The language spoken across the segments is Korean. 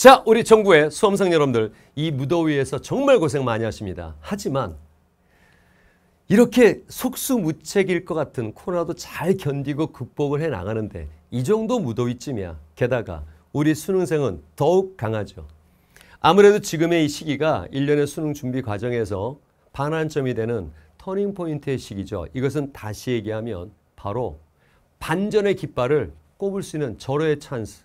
자, 우리 정부의 수험생 여러분들 이 무더위에서 정말 고생 많이 하십니다. 하지만 이렇게 속수무책일 것 같은 코로나도 잘 견디고 극복을 해 나가는데 이 정도 무더위쯤이야. 게다가 우리 수능생은 더욱 강하죠. 아무래도 지금의 이 시기가 일련의 수능 준비 과정에서 반환점이 되는 터닝포인트의 시기죠. 이것은 다시 얘기하면 바로 반전의 깃발을 꼽을 수 있는 절호의 찬스,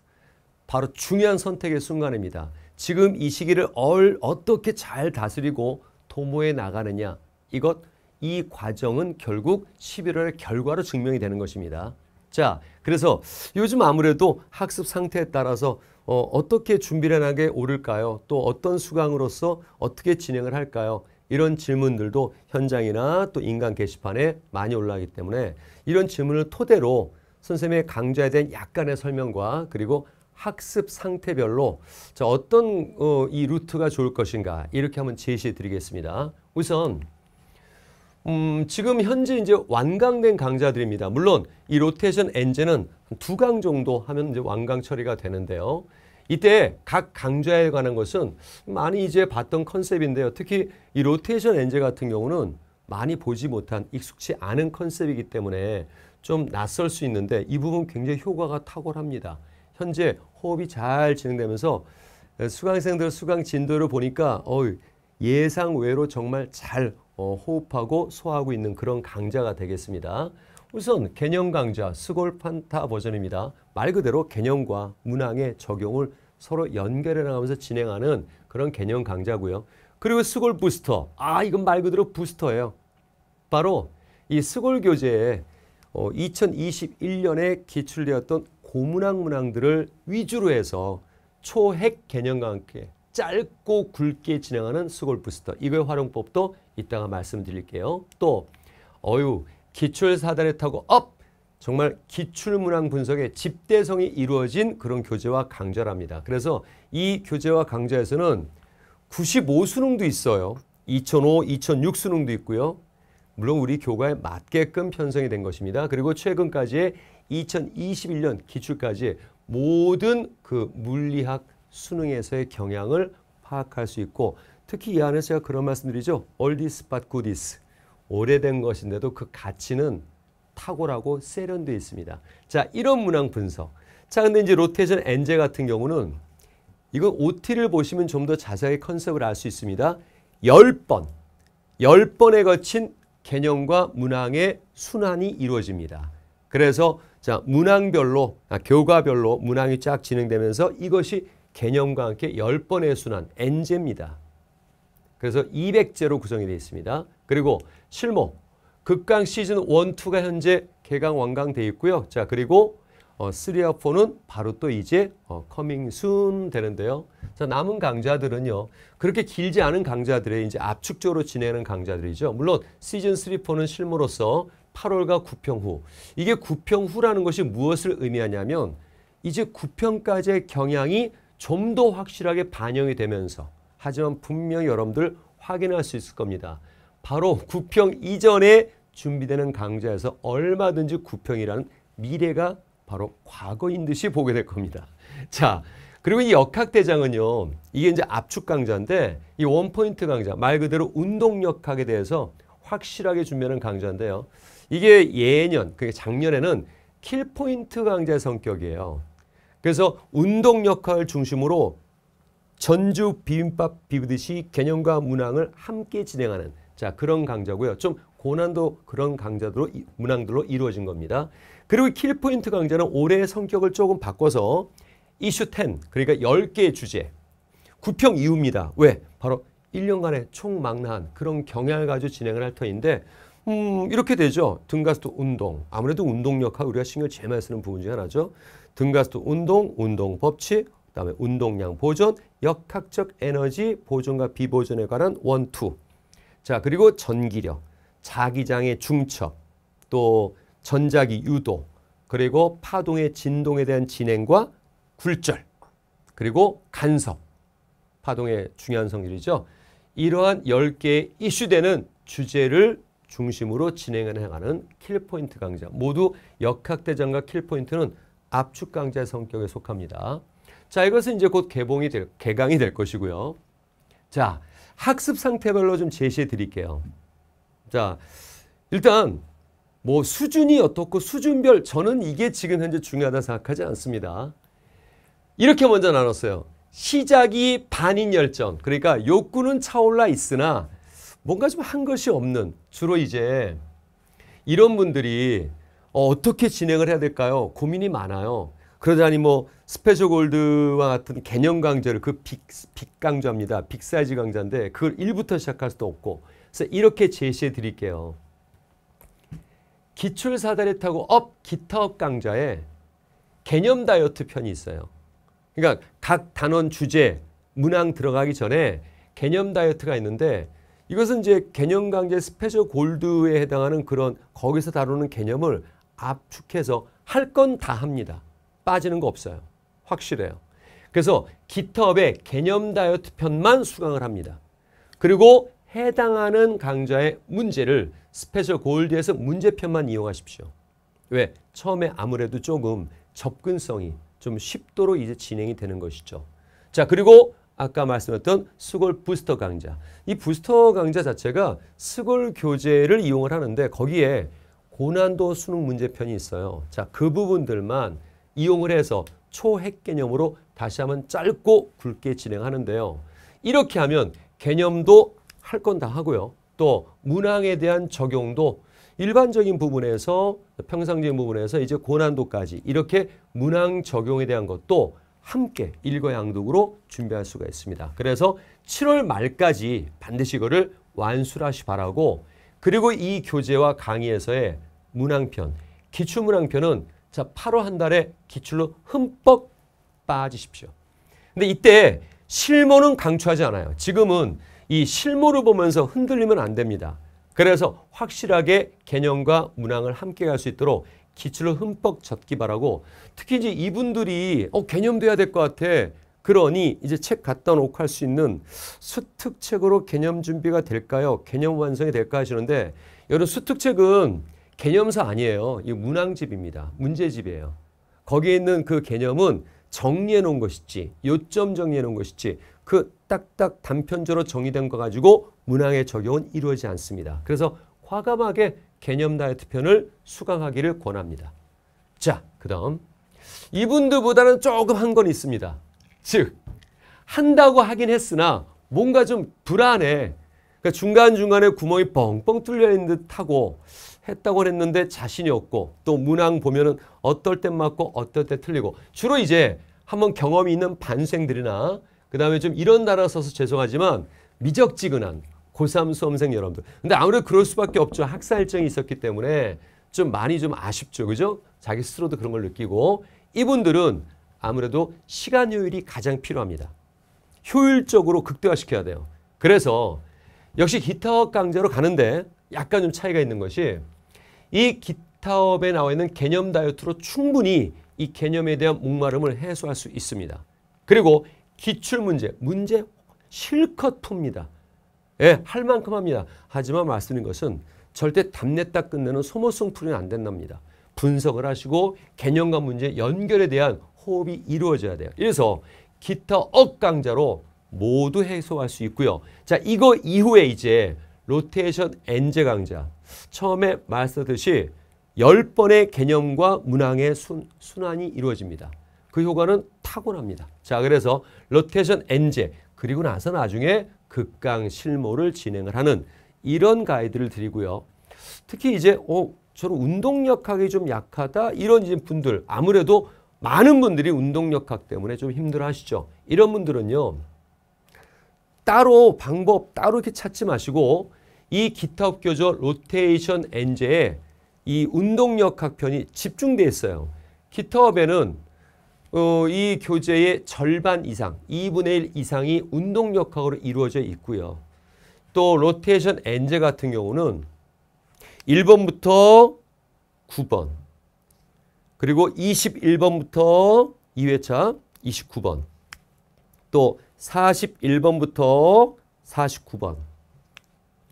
바로 중요한 선택의 순간입니다. 지금 이 시기를 얼, 어떻게 잘 다스리고 도모해 나가느냐 이것 이 과정은 결국 11월의 결과로 증명이 되는 것입니다. 자, 그래서 요즘 아무래도 학습 상태에 따라서 어, 떻게 준비를 하게 오를까요? 또 어떤 수강으로서 어떻게 진행을 할까요? 이런 질문들도 현장이나 또 인간 게시판에 많이 올라가기 때문에 이런 질문을 토대로 선생님의 강좌에 대한 약간의 설명과 그리고 학습 상태별로 자, 어떤 어, 이 루트가 좋을 것인가 이렇게 한번 제시해 드리겠습니다. 우선 음, 지금 현재 이제 완강된 강좌들입니다. 물론 이 로테이션 엔제는 두 강 정도 하면 이제 완강 처리가 되는데요. 이때 각 강좌에 관한 것은 많이 이제 봤던 컨셉인데요. 특히 이 로테이션 엔제 같은 경우는 많이 보지 못한 익숙치 않은 컨셉이기 때문에 좀 낯설 수 있는데 이 부분 굉장히 효과가 탁월합니다. 현재 호흡이 잘 진행되면서 수강생들 수강 진도를 보니까 어이 예상 외로 정말 잘 어, 호흡하고 소화하고 있는 그런 강좌가 되겠습니다. 우선 개념 강좌 스골판타 버전입니다. 말 그대로 개념과 문항의 적용을 서로 연결해 나가면서 진행하는 그런 개념 강좌고요. 그리고 스골 부스터. 아 이건 말 그대로 부스터예요. 바로 이 스골 교재에 어, 2021년에 기출되었던 고문학 문항들을 위주로 해서 초핵 개념과 함께 짧고 굵게 진행하는 수골부스터 이거의 활용법도 이따가 말씀드릴게요. 또 어유 기출사단에 타고 업! 정말 기출문항 분석의 집대성이 이루어진 그런 교재와 강좌랍니다. 그래서 이 교재와 강좌에서는 95수능도 있어요. 2005, 2006 수능도 있고요. 물론 우리 교과에 맞게끔 편성이 된 것입니다. 그리고 최근까지 2021년 기출까지 모든 그 물리학 수능에서의 경향을 파악할 수 있고 특히 이 안에서 제가 그런 말씀드리죠. 올디스 팟 구디스. 오래된 것인데도 그 가치는 탁월하고 세련되어 있습니다. 자, 이런 문항 분석. 자, 근데 이제 로테이션 엔제 같은 경우는 이건 OT를 보시면 좀 더 자세하게 컨셉을 알 수 있습니다. 10번, 10번에 걸친 개념과 문항의 순환이 이루어집니다. 그래서 자 문항별로 아, 교과별로 문항이 쫙 진행되면서 이것이 개념과 함께 10번의 순환 엔제입니다. 그래서 200제로 구성이 되어 있습니다. 그리고 실목 극강 시즌 1, 2가 현재 개강, 완강 돼 있고요. 자 그리고 어, 3, 4는 바로 또 이제 어, 커밍 순 되는데요. 자, 남은 강좌들은요. 그렇게 길지 않은 강좌들의 이제 압축적으로 진행하는 강좌들이죠. 물론 시즌 3, 4는 실무로서 8월과 9평 후. 이게 9평 후라는 것이 무엇을 의미하냐면 이제 9평까지의 경향이 좀 더 확실하게 반영이 되면서 하지만 분명히 여러분들 확인할 수 있을 겁니다. 바로 9평 이전에 준비되는 강좌에서 얼마든지 9평이라는 미래가 바로 과거인 듯이 보게 될 겁니다. 자, 그리고 이 역학대장은요. 이게 이제 압축 강좌인데 이 원포인트 강좌 말 그대로 운동역학에 대해서 확실하게 준비하는 강좌인데요. 이게 예년, 그게 작년에는 킬포인트 강좌의 성격이에요. 그래서 운동역학을 중심으로 전주 비빔밥 비비듯이 개념과 문항을 함께 진행하는 자 그런 강좌고요. 좀 고난도 그런 강좌들로 문항들로 이루어진 겁니다. 그리고 킬포인트 강좌는 올해의 성격을 조금 바꿔서 이슈 10 그러니까 10개의 주제 9평 이후입니다. 왜? 바로 1년간의 총망라한 그런 경향을 가지고 진행을 할 터인데 음, 이렇게 되죠. 등가스도 운동. 아무래도 운동력하 우리가 신경 제일 많이 쓰는 부분 중 하나죠. 등가스도 운동, 운동 법칙, 그다음에 운동량 보존, 역학적 에너지 보존과 비보존에 관한 원투. 자, 그리고 전기력, 자기장의 중첩, 또 전자기 유도, 그리고 파동의 진동에 대한 진행과 굴절 그리고 간섭 파동의 중요한 성질이죠. 이러한 10개의 이슈되는 주제를 중심으로 진행을 해가는 킬포인트 강좌 모두 역학대전과 킬포인트는 압축 강좌 성격에 속합니다. 자 이것은 이제 곧 개봉이 될, 개강이 될 것이고요. 자 학습 상태별로 좀 제시해 드릴게요. 자 일단 뭐 수준이 어떻고 수준별 저는 이게 지금 현재 중요하다 생각하지 않습니다. 이렇게 먼저 나눴어요. 시작이 반인 열정. 그러니까 욕구는 차올라 있으나 뭔가 좀 한 것이 없는 주로 이제 이런 분들이 어, 어떻게 진행을 해야 될까요? 고민이 많아요. 그러다니뭐 스페셜 골드와 같은 개념 강좌를 그빅 빅 강좌입니다. 빅 사이즈 강좌인데 그걸 1부터 시작할 수도 없고 그래서 이렇게 제시해 드릴게요. 기출 사다리 타고 업 기타업 강좌에 개념 다이어트 편이 있어요. 그러니까 각 단원 주제, 문항 들어가기 전에 개념 다이어트가 있는데 이것은 이제 개념 강좌 스페셜 골드에 해당하는 그런 거기서 다루는 개념을 압축해서 할 건 다 합니다. 빠지는 거 없어요. 확실해요. 그래서 기텁의 개념 다이어트 편만 수강을 합니다. 그리고 해당하는 강좌의 문제를 스페셜 골드에서 문제편만 이용하십시오. 왜? 처음에 아무래도 조금 접근성이 좀 쉽도록 이제 진행이 되는 것이죠. 자 그리고 아까 말씀했던 스골 부스터 강좌. 이 부스터 강좌 자체가 스골 교재를 이용을 하는데 거기에 고난도 수능 문제편이 있어요. 자, 그 부분들만 이용을 해서 초핵 개념으로 다시 한번 짧고 굵게 진행하는데요. 이렇게 하면 개념도 할 건 다 하고요. 또 문항에 대한 적용도 일반적인 부분에서 평상적인 부분에서 이제 고난도까지 이렇게 문항 적용에 대한 것도 함께 일거양득으로 준비할 수가 있습니다. 그래서 7월 말까지 반드시 이거를 완수를 하시 바라고 그리고 이 교재와 강의에서의 문항편, 기출문항편은 자 8월 한 달에 기출로 흠뻑 빠지십시오. 근데 이때 실모는 강추하지 않아요. 지금은 이 실모를 보면서 흔들리면 안 됩니다. 그래서 확실하게 개념과 문항을 함께 갈 수 있도록 기출을 흠뻑 젖기 바라고 특히 이제 이분들이 어개념도해야될 것 같아. 그러니 이제 책 갖다 놓고 할 수 있는 수특책으로 개념 준비가 될까요? 개념 완성이 될까 하시는데 여러분 수특책은 개념서 아니에요. 이 문항집입니다. 문제집이에요. 거기에 있는 그 개념은 정리해 놓은 것이지 요점 정리해 놓은 것이지 그 딱딱 단편적으로 정의된 거 가지고 문항의 적용은 이루어지지 않습니다. 그래서 과감하게 개념 다이어트 편을 수강하기를 권합니다. 자, 그 다음 이분들보다는 조금 한 건 있습니다. 즉, 한다고 하긴 했으나 뭔가 좀 불안해. 그러니까 중간중간에 구멍이 뻥뻥 뚫려 있는 듯하고 했다고 했는데 자신이 없고 또 문항 보면은 어떨 때 맞고 어떨 때 틀리고 주로 이제 한번 경험이 있는 반생들이나 그 다음에 좀 이런 나라 써서 죄송하지만 미적지근한 고3 수험생 여러분들. 근데 아무래도 그럴 수밖에 없죠. 학사일정이 있었기 때문에 좀 많이 좀 아쉽죠. 그죠? 자기 스스로도 그런 걸 느끼고 이분들은 아무래도 시간 효율이 가장 필요합니다. 효율적으로 극대화시켜야 돼요. 그래서 역시 기타업 강좌로 가는데 약간 좀 차이가 있는 것이 이 기타업에 나와 있는 개념 다이어트로 충분히 이 개념에 대한 목마름을 해소할 수 있습니다. 그리고 기출문제, 문제 실컷 풉니다. 예, 할 만큼 합니다. 하지만 말씀인 것은 절대 답냈다 끝내는 소모성 풀이는 안 된답니다. 분석을 하시고 개념과 문제 연결에 대한 호흡이 이루어져야 돼요. 그래서 기타 억강자로 모두 해소할 수 있고요. 자, 이거 이후에 이제 로테이션 엔제 강좌. 처음에 말씀드렸듯이 10번의 개념과 문항의 순, 순환이 이루어집니다. 그 효과는 타고납니다. 자 그래서 로테이션 엔제 그리고 나서 나중에 극강 실모를 진행을 하는 이런 가이드를 드리고요. 특히 이제 어저런 운동력학이 좀 약하다 이런 분들 아무래도 많은 분들이 운동력학 때문에 좀 힘들어하시죠. 이런 분들은요. 따로 방법 따로 이렇게 찾지 마시고 이 기타업교조 로테이션 엔제에 이 운동력학 편이 집중되어 있어요. 기타업에는 어, 이 교재의 절반 이상, 2분의 1 이상이 운동 역학으로 이루어져 있고요. 또 로테이션 엔제 같은 경우는 1번부터 9번 그리고 21번부터 2회차 29번 또 41번부터 49번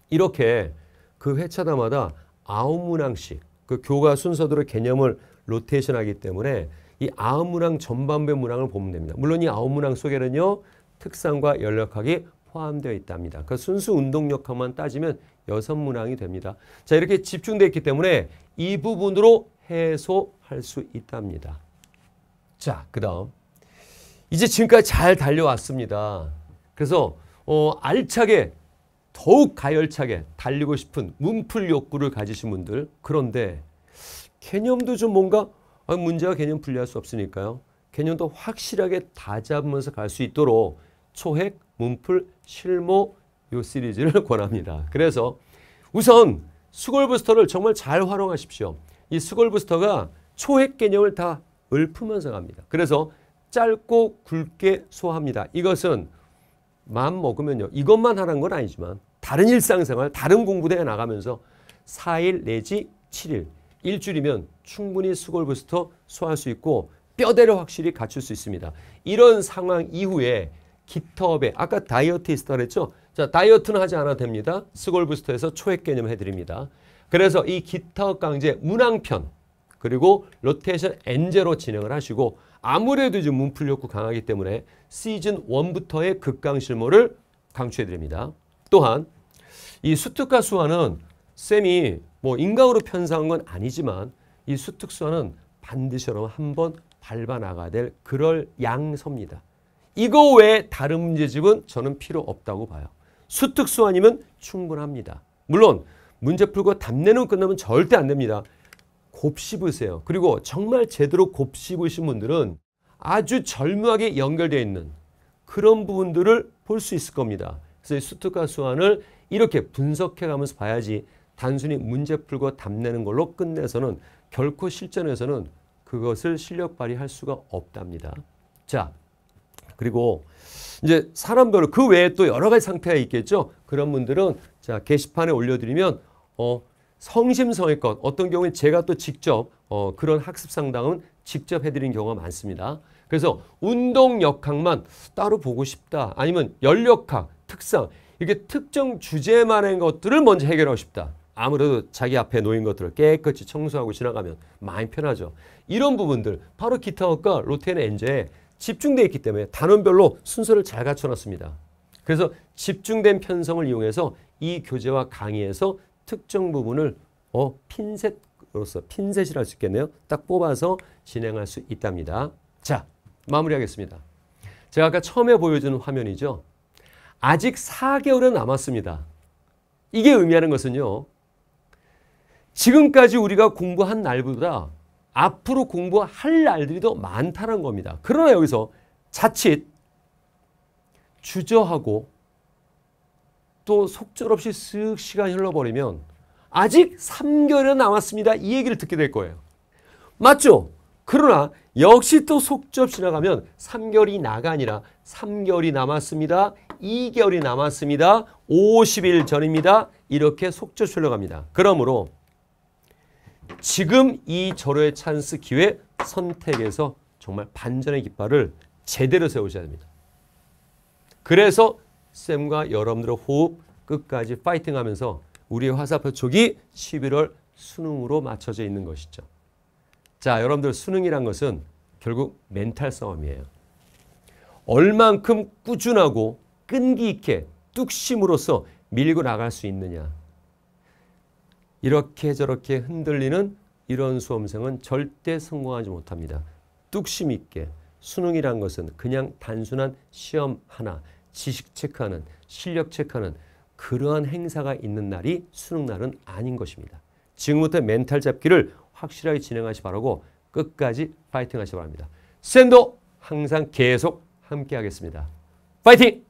이렇게 그 회차다마다 아 문항씩 그 교과 순서대로 개념을 로테이션 하기 때문에 이 아홉 문항 전반부의 문항을 보면 됩니다. 물론 이 아홉 문항 속에는요. 특성과 연력학이 포함되어 있답니다. 그 순수 운동 역학만 따지면 여섯 문항이 됩니다. 자 이렇게 집중되어 있기 때문에 이 부분으로 해소할 수 있답니다. 자, 그 다음. 이제 지금까지 잘 달려왔습니다. 그래서 어, 알차게 더욱 가열차게 달리고 싶은 문풀 욕구를 가지신 분들 그런데 개념도 좀 뭔가 어, 문제와 개념 분리할 수 없으니까요. 개념도 확실하게 다 잡으면서 갈 수 있도록 초핵, 문풀, 실모 요 시리즈를 권합니다. 그래서 우선 수골부스터를 정말 잘 활용하십시오. 이 수골부스터가 초핵 개념을 다 읊으면서 갑니다. 그래서 짧고 굵게 소화합니다. 이것은 마 먹으면요. 이것만 하는건 아니지만 다른 일상생활, 다른 공부대에 나가면서 4일 내지 7일 일주일이면 충분히 수골부스터 소화할 수 있고 뼈대를 확실히 갖출 수 있습니다. 이런 상황 이후에 기터업에 아까 다이어트 있었다 그랬죠? 자, 다이어트는 하지 않아도 됩니다. 스골부스터에서 초액 개념 해드립니다. 그래서 이 기타업 강제 문항편 그리고 로테이션 엔제로 진행을 하시고 아무래도 지금 문풀력구 강하기 때문에 시즌 1부터의 극강 실모를 강추해드립니다. 또한 이 수특가 수화는 쌤이 뭐 인강으로 편성한 건 아니지만 이 수특수화는 반드시 여러분 한 번 밟아나가야 될 그럴 양서입니다. 이거 외에 다른 문제집은 저는 필요 없다고 봐요. 수특수 아니면 충분합니다. 물론 문제 풀고 답내는 끝나면 절대 안 됩니다. 곱씹으세요. 그리고 정말 제대로 곱씹으신 분들은 아주 절묘하게 연결되어 있는 그런 부분들을 볼 수 있을 겁니다. 그래서 수특과 수완을 이렇게 분석해 가면서 봐야지 단순히 문제 풀고 답내는 걸로 끝내서는 결코 실전에서는 그것을 실력 발휘할 수가 없답니다. 자, 그리고 이제 사람별로 그 외에 또 여러 가지 상태가 있겠죠. 그런 분들은 자 게시판에 올려드리면 어, 성심성의껏 어떤 경우에 제가 또 직접 어, 그런 학습 상담은 직접 해드린 경우가 많습니다. 그래서 운동 역학만 따로 보고 싶다. 아니면 연력학, 특상 이게 특정 주제만의 것들을 먼저 해결하고 싶다. 아무래도 자기 앞에 놓인 것들을 깨끗이 청소하고 지나가면 많음 편하죠. 이런 부분들 바로 기타워크가 로텐 엔제에 집중되어 있기 때문에 단원별로 순서를 잘 갖춰놨습니다. 그래서 집중된 편성을 이용해서 이 교재와 강의에서 특정 부분을 어, 핀셋으로서 핀셋이라 할 수 있겠네요. 딱 뽑아서 진행할 수 있답니다. 자, 마무리하겠습니다. 제가 아까 처음에 보여준 화면이죠. 아직 4개월은 남았습니다. 이게 의미하는 것은요. 지금까지 우리가 공부한 날보다 앞으로 공부할 날들이 더 많다는 겁니다. 그러나 여기서 자칫 주저하고 또 속절없이 쓱 시간이 흘러버리면 아직 3개월이 남았습니다. 이 얘기를 듣게 될 거예요. 맞죠? 그러나 역시 또 속접 지나가면 3개월이 나가 아니라 3개월이 남았습니다. 2개월이 남았습니다. 50일 전입니다. 이렇게 속접 흘러갑니다. 그러므로 지금 이 절호의 찬스 기회 선택에서 정말 반전의 깃발을 제대로 세우셔야 됩니다. 그래서 쌤과 여러분들의 호흡 끝까지 파이팅하면서 우리의 화살표촉이 11월 수능으로 맞춰져 있는 것이죠. 자, 여러분들 수능이란 것은 결국 멘탈 싸움이에요. 얼만큼 꾸준하고 끈기 있게 뚝심으로써 밀고 나갈 수 있느냐. 이렇게 저렇게 흔들리는 이런 수험생은 절대 성공하지 못합니다. 뚝심 있게 수능이란 것은 그냥 단순한 시험 하나, 지식 체크하는, 실력 체크하는 그러한 행사가 있는 날이 수능 날은 아닌 것입니다. 지금부터 멘탈 잡기를 확실하게 진행하시 기 바라고 끝까지 파이팅 하시 기 바랍니다. 샌도 항상 계속 함께 하겠습니다. 파이팅!